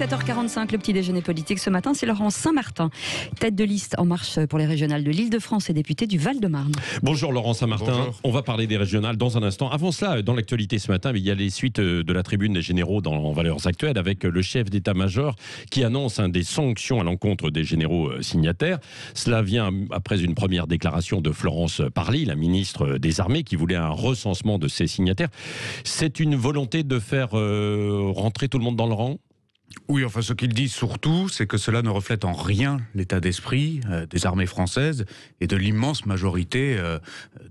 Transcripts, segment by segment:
7h45, le petit déjeuner politique ce matin, c'est Laurent Saint-Martin, tête de liste en marche pour les régionales de l'Île-de-France et député du Val-de-Marne. Bonjour Laurent Saint-Martin, on va parler des régionales dans un instant. Avant cela, dans l'actualité ce matin, il y a les suites euh, de la tribune des généraux dans Valeurs Actuelles avec euh, le chef d'état-major qui annonce hein, des sanctions à l'encontre des généraux euh, signataires. Cela vient après une première déclaration de Florence Parly, la ministre des Armées, qui voulait un recensement de ses signataires. C'est une volonté de faire rentrer tout le monde dans le rang oui, enfin ce qu'il dit surtout, c'est que cela ne reflète en rien l'état d'esprit euh, des armées françaises et de l'immense majorité euh,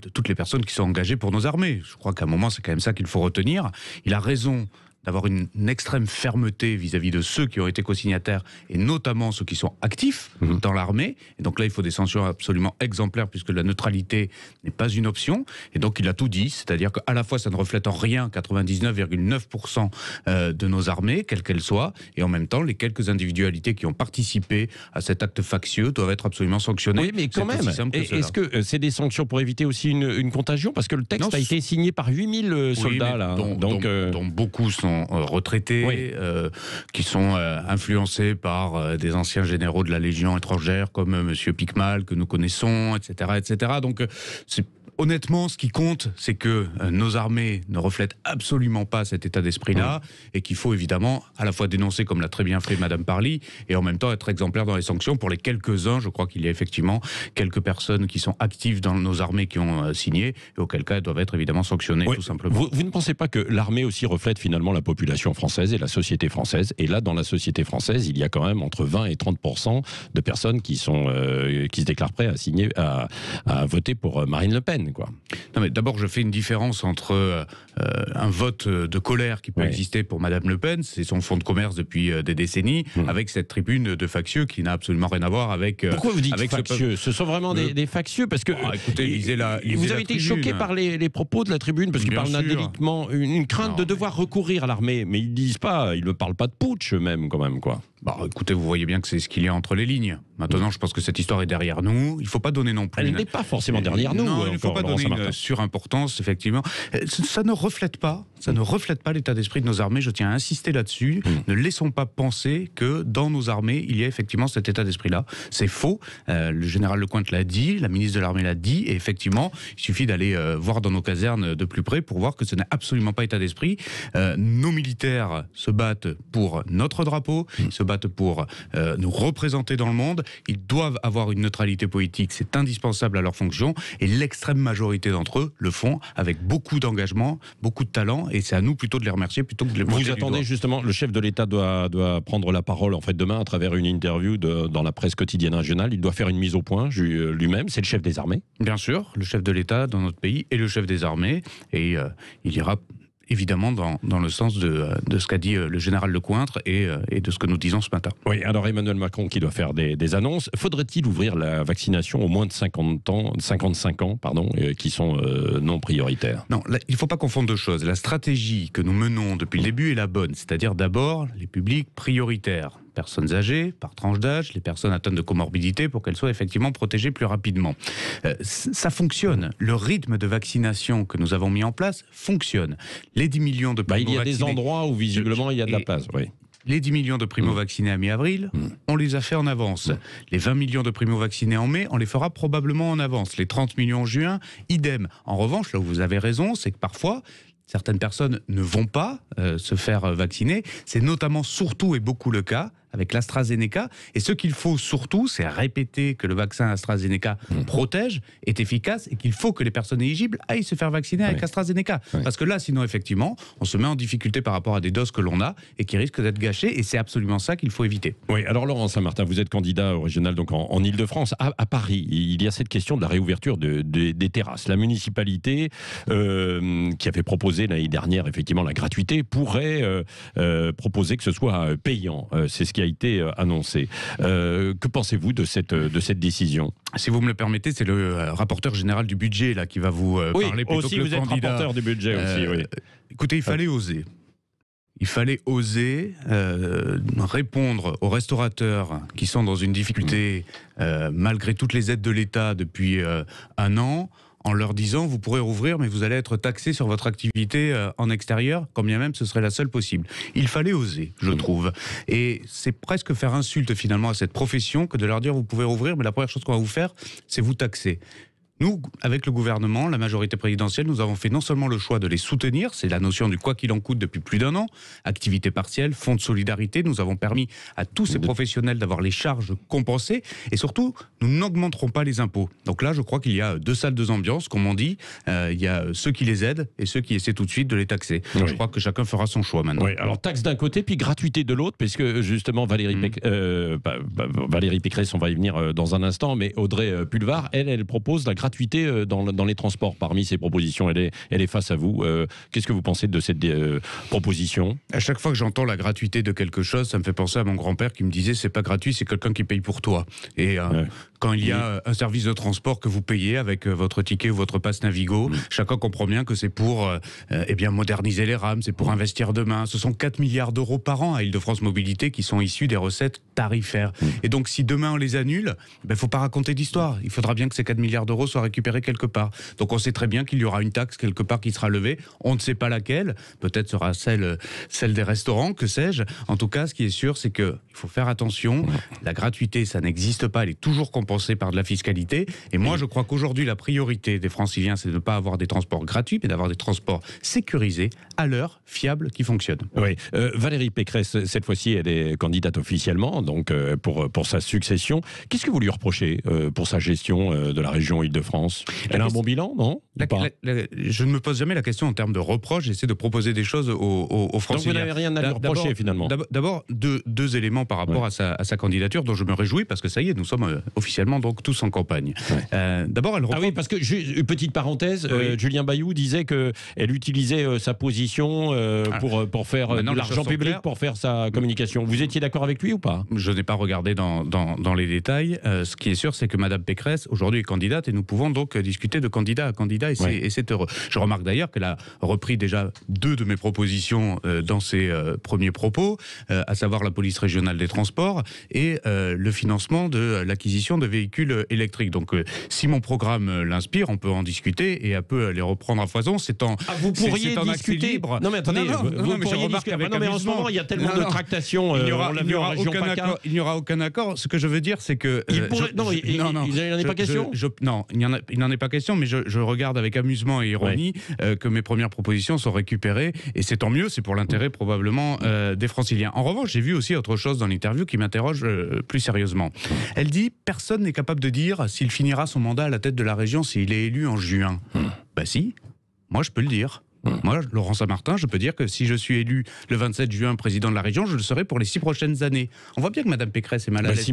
de toutes les personnes qui sont engagées pour nos armées. Je crois qu'à un moment, c'est quand même ça qu'il faut retenir. Il a raison avoir une, extrême fermeté vis-à-vis de ceux qui ont été co-signataires et notamment ceux qui sont actifs mhm. dans l'armée. Et donc là, il faut des sanctions absolument exemplaires puisque la neutralité n'est pas une option. Et donc il a tout dit, c'est-à-dire qu'à la fois ça ne reflète en rien 99,9% euh, de nos armées, quelles qu'elles soient, et en même temps les quelques individualités qui ont participé à cet acte factieux doivent être absolument sanctionnées. Oui, mais quand même, est-ce que euh, c'est des sanctions pour éviter aussi une, contagion Parce que le texte a été signé par 8000 euh, soldats, là, hein. donc, dont beaucoup sont euh, retraités, euh, qui sont euh, influencés par des anciens généraux de la Légion étrangère comme M. Picmal que nous connaissons, etc., etc. Donc c'est honnêtement, ce qui compte, c'est que euh, nos armées ne reflètent absolument pas cet état d'esprit-là et qu'il faut évidemment à la fois dénoncer, comme l'a très bien fait Mme Parly, et en même temps être exemplaire dans les sanctions pour les quelques-uns. Je crois qu'il y a effectivement quelques personnes qui sont actives dans nos armées qui ont euh, signé et auquel cas elles doivent être évidemment sanctionnées, tout simplement. Vous, ne pensez pas que l'armée aussi reflète finalement la population française et la société française Et là, dans la société française, il y a quand même entre 20 et 30 de personnes qui sont euh, qui se déclarent prêtes à signer, à voter pour Marine Le Pen Quoi. Non, mais d'abord, je fais une différence entre euh, euh, un vote de colère qui peut exister pour Madame Le Pen, c'est son fonds de commerce depuis euh, des décennies, hum. avec cette tribune de factieux qui n'a absolument rien à voir avec. Pourquoi vous dites avec factieux ce, sont vraiment des, factieux parce que. Ah, vous avez été choqué hein. par les, propos de la tribune parce qu'ils parlent d'un une, crainte de devoir recourir à l'armée, mais ils disent pas, ils ne parlent pas de putsch même quand même quoi. Bah, écoutez, vous voyez bien que c'est ce qu'il y a entre les lignes. Maintenant, je pense que cette histoire est derrière nous. Il ne faut pas donner non plus. Elle n'est pas forcément derrière nous. Non, il ne faut pas donner une surimportance, effectivement. Euh, ça ne reflète pas ça ne reflète pas l'état d'esprit de nos armées. Je tiens à insister là-dessus. Mm. Ne laissons pas penser que dans nos armées, il y a effectivement cet état d'esprit-là. C'est faux. Euh, le général Lecointe l'a dit, la ministre de l'Armée l'a dit, et effectivement, il suffit d'aller euh, voir dans nos casernes de plus près pour voir que ce n'est absolument pas état d'esprit. Euh, nos militaires se battent pour notre drapeau, mm. ils se battent pour nous représenter dans le monde. Ils doivent avoir une neutralité politique, c'est indispensable à leur fonction, et l'extrême majorité d'entre eux le font avec beaucoup d'engagement, beaucoup de talent et c'est à nous plutôt de les remercier plutôt que de Vous attendez justement, le chef de l'État doit, prendre la parole en fait demain à travers une interview dans la presse quotidienne régionale. Il doit faire une mise au point lui-même. C'est le chef des armées. Bien sûr, le chef de l'État dans notre pays est le chef des armées et euh, il ira évidemment dans, le sens de, ce qu'a dit euh, le général Lecointre et, euh, et, de ce que nous disons ce matin. Oui, alors Emmanuel Macron qui doit faire des, annonces, faudrait-il ouvrir la vaccination aux moins de 50 ans, 55 ans pardon, euh, qui sont non prioritaires Non, il ne faut pas confondre deux choses. La stratégie que nous menons depuis le début est la bonne, c'est-à-dire d'abord les publics prioritaires personnes âgées, par tranche d'âge, les personnes atteintes de comorbidité pour qu'elles soient effectivement protégées plus rapidement. Euh, ça fonctionne. Le rythme de vaccination que nous avons mis en place fonctionne. Les 10 millions de bah, a des endroits où visiblement il y a de la place. Oui. Les 10 millions de primo-vaccinés à mi-avril, mm. on les a fait en avance. Mm. Les 20 millions de primo-vaccinés en mai, on les fera probablement en avance. Les 30 millions en juin, idem. En revanche, là où vous avez raison, c'est que parfois, certaines personnes ne vont pas euh, se faire vacciner. C'est notamment, surtout et beaucoup le cas avec l'AstraZeneca. Et ce qu'il faut surtout, c'est répéter que le vaccin AstraZeneca mmh. protège, est efficace et qu'il faut que les personnes éligibles aillent se faire vacciner avec AstraZeneca. Parce que là, sinon, effectivement, on se met en difficulté par rapport à des doses que l'on a et qui risquent d'être gâchées. Et c'est absolument ça qu'il faut éviter. Oui, alors Laurent Saint-Martin, vous êtes candidat au régional donc en, Ile-de-France. À, Paris, il y a cette question de la réouverture des terrasses. La municipalité, euh, qui avait proposé l'année dernière, effectivement, la gratuité, pourrait euh, euh, proposer que ce soit payant. c'est ce qui qui a été euh, annoncé. Euh, que pensez-vous de cette, euh, de cette décision Si vous me le permettez, c'est le rapporteur général du budget là, qui va vous parler. – oui, parler aussi, vous êtes rapporteur du budget aussi, Écoutez, il fallait oser. Il fallait oser répondre aux restaurateurs qui sont dans une difficulté malgré toutes les aides de l'État depuis un an en leur disant vous pourrez rouvrir, mais vous allez être taxé sur votre activité euh, en extérieur, quand bien même ce serait la seule possible. Il fallait oser, je mm. trouve. Et c'est presque faire insulte finalement à cette profession que de leur dire vous pouvez rouvrir, mais la première chose qu'on va vous faire, c'est vous taxer. Nous, avec le gouvernement, la majorité présidentielle, nous avons fait non seulement le choix de les soutenir, c'est la notion du quoi qu'il en coûte depuis plus d'un an, activité partielle, fonds de solidarité, nous avons permis à tous ces professionnels d'avoir les charges compensées, et surtout, nous n'augmenterons pas les impôts. Donc là, je crois qu'il y a deux salles, deux ambiances, comme on dit, euh, il y a ceux qui les aident et ceux qui essaient tout de suite de les taxer. Je crois que chacun fera son choix maintenant. alors taxe d'un côté, puis gratuité de l'autre, puisque justement, Valérie, mm. euh, bah, bah, Valérie Pécresse, on va y venir euh, dans un instant, mais Audrey Pulvar, elle, elle propose la gratuité gratuité euh, dans, les transports parmi ces propositions. Elle est, elle est face à vous. Euh, qu'est-ce que vous pensez de cette euh, proposition À chaque fois que j'entends la gratuité de quelque chose, ça me fait penser à mon grand-père qui me disait c'est pas gratuit, c'est quelqu'un qui paye pour toi. Et quand il y a un service de transport que vous payez avec votre ticket ou votre passe Navigo, chacun comprend bien que c'est pour eh bien moderniser les rames, c'est pour investir demain. Ce sont 4 milliards d'euros par an à Île-de-France Mobilité qui sont issus des recettes tarifaires. Et donc si demain on les annule, il ben, ne faut pas raconter d'histoire. Il faudra bien que ces 4 milliards d'euros soient récupérer quelque part. Donc on sait très bien qu'il y aura une taxe quelque part qui sera levée. On ne sait pas laquelle. Peut-être sera celle, celle des restaurants, que sais-je. En tout cas, ce qui est sûr, c'est que faut faire attention. La gratuité, ça n'existe pas, elle est toujours compensée par de la fiscalité. Et moi, je crois qu'aujourd'hui, la priorité des franciliens, c'est de ne pas avoir des transports gratuits, mais d'avoir des transports sécurisés, à l'heure, fiables, qui fonctionnent. Oui. Euh, Valérie Pécresse, cette fois-ci, elle est candidate officiellement, donc euh, pour, pour sa succession. Qu'est-ce que vous lui reprochez euh, pour sa gestion de la région Île-de-France Elle a un bon bilan, non Je ne me pose jamais la question en termes de reproche. j'essaie de proposer des choses aux, aux, franciliens. Donc vous n'avez rien à lui reprocher, finalement D'abord, deux, deux éléments par rapport à, sa, candidature, dont je me réjouis parce que ça y est, nous sommes euh, officiellement donc tous en campagne. Euh, d'abord, elle ah oui, parce que une petite parenthèse, euh, Julien Bayou disait que elle utilisait sa position ah. pour pour faire de l'argent public pour faire sa communication. Vous étiez d'accord avec lui ou pas Je n'ai pas regardé dans, dans, les détails. ce qui est sûr, c'est que Madame Pécresse aujourd'hui est candidate et nous pouvons donc discuter de candidat à candidat et c'est heureux. Je remarque d'ailleurs qu'elle a repris déjà deux de mes propositions dans ses premiers propos, à savoir la police régionale des transports et euh, le financement de l'acquisition de véhicules électriques. Donc, euh, si mon programme euh, l'inspire, on peut en discuter et un peu les reprendre à foison. C'est en ah, vous pourriez discuter. Libre. Non mais attendez, vous, pourriez discuter. mais en ce moment il y a tellement de tractations. il n'y aura, aucun accord. Ce que je veux dire, c'est que il non, il, n'en est pas question. Je, non, il n'en est pas question. Mais je, regarde avec amusement et ironie que mes premières propositions sont récupérées et c'est tant mieux. C'est pour l'intérêt probablement des Franciliens. En revanche, j'ai vu aussi autre chose dans l'interview qui m'interroge euh, plus sérieusement. Elle dit Personne n'est capable de dire s'il finira son mandat à la tête de la région s'il est élu en juin. Hmm. Bah ben si, moi je peux le dire. Mmh. Moi, Laurent Saint-Martin, je peux dire que si je suis élu le 27 juin président de la région, je le serai pour les six prochaines années. On voit bien que Mme Pécresse est mal à l'aise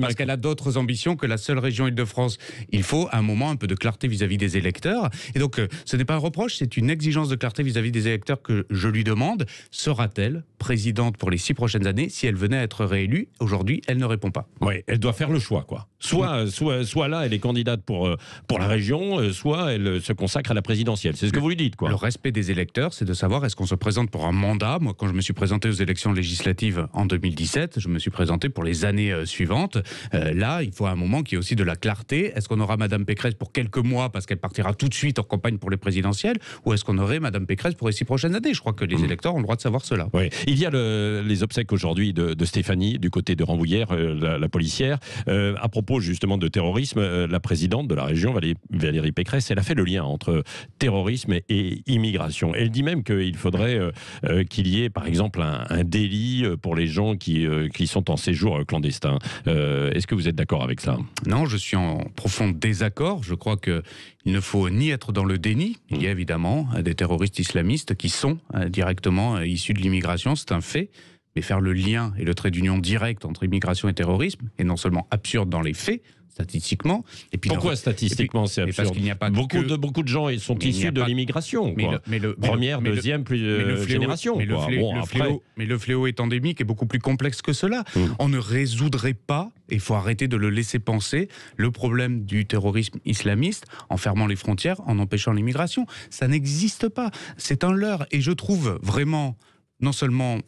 parce qu'elle a d'autres ambitions que la seule région Île-de-France. Il faut un moment un peu de clarté vis-à-vis des électeurs. Et donc, euh, ce n'est pas un reproche, c'est une exigence de clarté vis-à-vis -vis des électeurs que je lui demande. Sera-t-elle présidente pour les six prochaines années si elle venait à être réélue Aujourd'hui, elle ne répond pas. Oui, elle doit faire le choix, quoi. Soit, soit, là, elle est candidate pour, euh, pour la région, euh, soit elle euh, se consacre à la présidentielle. C'est ce que vous lui dites, quoi. Le respect des électeurs, c'est de savoir est-ce qu'on se présente pour un mandat. Moi, quand je me suis présenté aux élections législatives en 2017, je me suis présenté pour les années suivantes. là, il faut un moment qui est aussi de la clarté. Est-ce qu'on aura Madame Pécresse pour quelques mois parce qu'elle partira tout de suite en campagne pour les présidentielles, ou est-ce qu'on aurait Madame Pécresse pour les six prochaines années Je crois que les mmh. électeurs ont le droit de savoir cela. Il y a les obsèques aujourd'hui de, Stéphanie du côté de Rambouillère, la, policière, à propos justement de terrorisme, euh, la présidente de la région, Valérie Pécresse, elle a fait le lien entre terrorisme et immigration. Elle dit même qu'il faudrait euh, euh, qu'il y ait par exemple un, délit pour les gens qui, qui sont en séjour clandestin. Est-ce que vous êtes d'accord avec ça Non, je suis en profond désaccord. Je crois qu'il ne faut ni être dans le déni. Il y a évidemment des terroristes islamistes qui sont directement issus de l'immigration, c'est un fait mais faire le lien et le trait d'union direct entre immigration et terrorisme est non seulement absurde dans les faits, statistiquement. Et puis Pourquoi statistiquement c'est absurde Parce qu'il n'y a pas beaucoup de beaucoup de gens ils sont issus de l'immigration. Mais, le, première, deuxième, plus génération. Mais, le, fléau, est endémique et beaucoup plus complexe que cela. Mm. On ne résoudrait pas. Il faut arrêter de le laisser penser le problème du terrorisme islamiste en fermant les frontières, en empêchant l'immigration. Ça n'existe pas. C'est un leurre. Et je trouve vraiment non seulement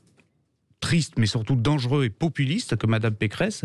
triste, mais surtout dangereux et populiste que Madame Pécresse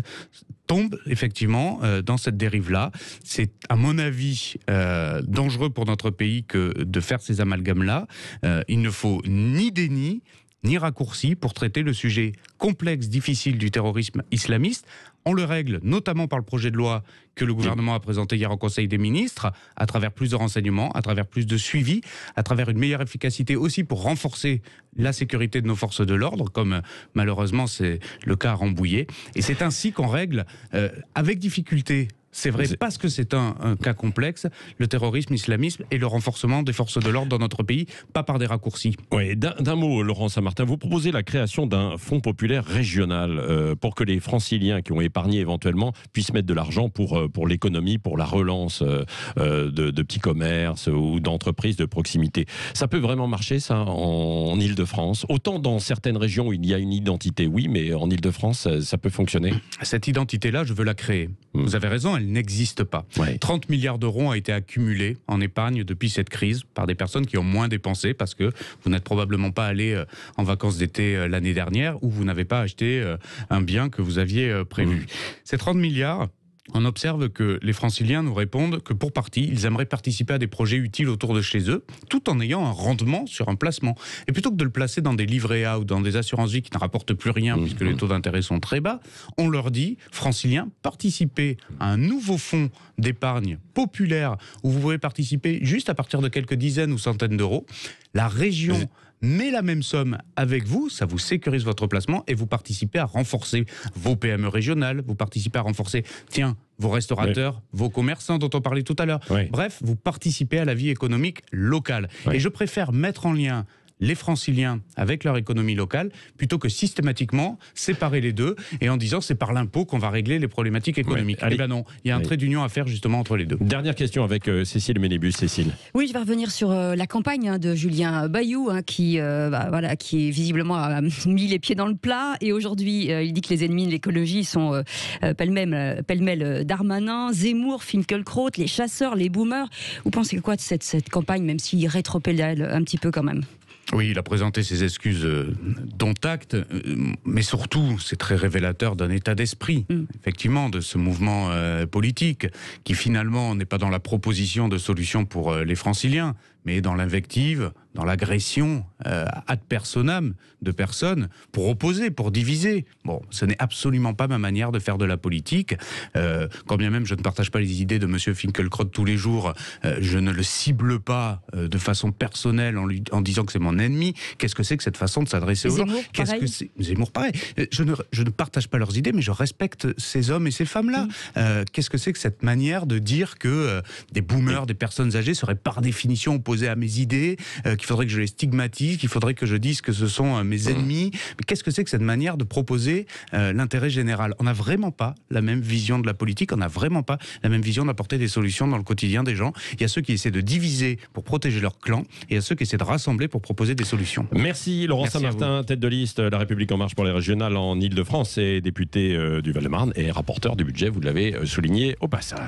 tombe effectivement euh, dans cette dérive-là. C'est à mon avis euh, dangereux pour notre pays que de faire ces amalgames-là. Euh, il ne faut ni déni ni raccourci pour traiter le sujet complexe, difficile du terrorisme islamiste. On le règle notamment par le projet de loi que le gouvernement a présenté hier au Conseil des ministres, à travers plus de renseignements, à travers plus de suivi, à travers une meilleure efficacité aussi pour renforcer la sécurité de nos forces de l'ordre, comme malheureusement c'est le cas à Rambouillet. Et c'est ainsi qu'on règle euh, avec difficulté c'est vrai parce que c'est un, cas complexe, le terrorisme, l'islamisme et le renforcement des forces de l'ordre dans notre pays, pas par des raccourcis. Oui, d'un mot, Laurent Saint-Martin, vous proposez la création d'un fonds populaire régional euh, pour que les franciliens qui ont épargné éventuellement puissent mettre de l'argent pour, euh, pour l'économie, pour la relance euh, de, petits commerces ou d'entreprises de proximité. Ça peut vraiment marcher, ça, en, île de france Autant dans certaines régions où il y a une identité, oui, mais en Ile-de-France, ça, peut fonctionner Cette identité-là, je veux la créer. Hmm. Vous avez raison, n'existe pas. 30 milliards d'euros ont été accumulés en épargne depuis cette crise par des personnes qui ont moins dépensé parce que vous n'êtes probablement pas allé euh, en vacances d'été euh, l'année dernière ou vous n'avez pas acheté euh, un bien que vous aviez prévu. Mmh. Ces 30 milliards, on observe que les franciliens nous répondent que pour partie, ils aimeraient participer à des projets utiles autour de chez eux, tout en ayant un rendement sur un placement. Et plutôt que de le placer dans des livrets A ou dans des assurances-vie qui ne rapportent plus rien mmh, puisque les mmh. taux d'intérêt sont très bas, on leur dit, franciliens, participez à un nouveau fonds d'épargne populaire où vous pouvez participer juste à partir de quelques dizaines ou centaines d'euros. La région mais la même somme avec vous, ça vous sécurise votre placement et vous participez à renforcer vos PME régionales, vous participez à renforcer, tiens, vos restaurateurs, vos commerçants dont on parlait tout à l'heure. Bref, vous participez à la vie économique locale. Et je préfère mettre en lien les franciliens avec leur économie locale, plutôt que systématiquement séparer les deux et en disant c'est par l'impôt qu'on va régler les problématiques économiques. Eh ben non, il y a un trait d'union à faire justement entre les deux. Dernière question avec euh, Cécile Ménébus. Cécile. Oui, je vais revenir sur euh, la campagne hein, de Julien Bayou, hein, qui, euh, bah, voilà, qui est visiblement a mis les pieds dans le plat. Et aujourd'hui, il dit que les ennemis de l'écologie sont pêle-mêle Darmanin, Zemmour, Finkelkraut, les chasseurs, les boomers. Vous pensez quoi de cette, cette campagne, même s'il rétropédale un petit peu quand même oui, il a présenté ses excuses euh, dont acte, euh, mais surtout, c'est très révélateur d'un état d'esprit, mm. effectivement, de ce mouvement euh, politique, qui finalement n'est pas dans la proposition de solution pour les franciliens, mais dans l'invective, dans l'agression euh, ad personam de personnes pour opposer, pour diviser. Bon, ce n'est absolument pas ma manière de faire de la politique. Euh, quand bien même je ne partage pas les idées de M. Finkelkraut tous les jours, euh, je ne le cible pas de façon personnelle en, lui, en disant que c'est mon ennemi. Qu'est-ce que c'est que cette façon de s'adresser aux gens Qu'est-ce que Zemmour, pareil. Je ne, je ne, partage pas leurs idées, mais je respecte ces hommes et ces femmes-là. Mm. Qu'est-ce que c'est que cette manière de dire que des boomers, des personnes âgées seraient par définition à mes idées, euh, qu'il faudrait que je les stigmatise, qu'il faudrait que je dise que ce sont euh, mes ennemis. Mais qu'est-ce que c'est que cette manière de proposer euh, l'intérêt général On n'a vraiment pas la même vision de la politique, on n'a vraiment pas la même vision d'apporter des solutions dans le quotidien des gens. Il y a ceux qui essaient de diviser pour protéger leur clan, et il y a ceux qui essaient de rassembler pour proposer des solutions. Merci Laurent Saint-Martin, tête de liste La République en marche pour les régionales en Ile-de-France et député du Val-de-Marne et rapporteur du budget, vous l'avez souligné au passage.